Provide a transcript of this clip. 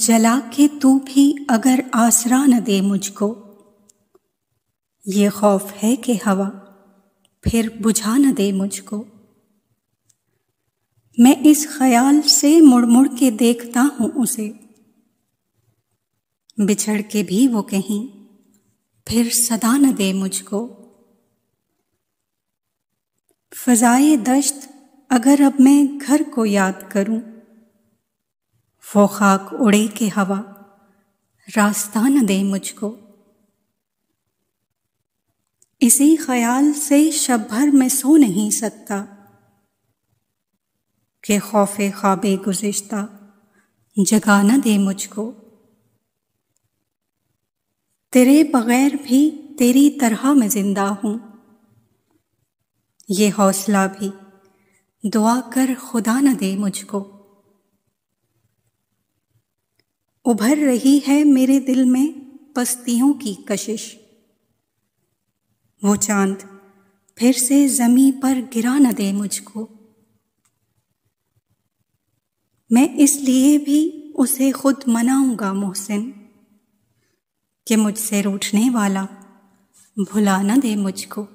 जला के तू भी अगर आसरा न दे मुझको ये खौफ है कि हवा फिर बुझा न दे मुझको मैं इस ख्याल से मुड़ मुड़ के देखता हूं उसे बिछड़ के भी वो कहीं फिर सदा न दे मुझको फजाए दश्त अगर अब मैं घर को याद करूं वो खाक उड़े के हवा रास्ता न दे मुझको इसी ख्याल से शब भर में सो नहीं सकता के खौफे ख्वाबे गुज्श्ता जगा न दे मुझको तेरे बगैर भी तेरी तरह मैं जिंदा हूं ये हौसला भी दुआ कर खुदा न दे मुझको उभर रही है मेरे दिल में पस्तियों की कशिश वो चांद फिर से जमी पर गिरा न दे मुझको मैं इसलिए भी उसे खुद मनाऊंगा मोहसिन कि मुझसे रूठने वाला भुला न दे मुझको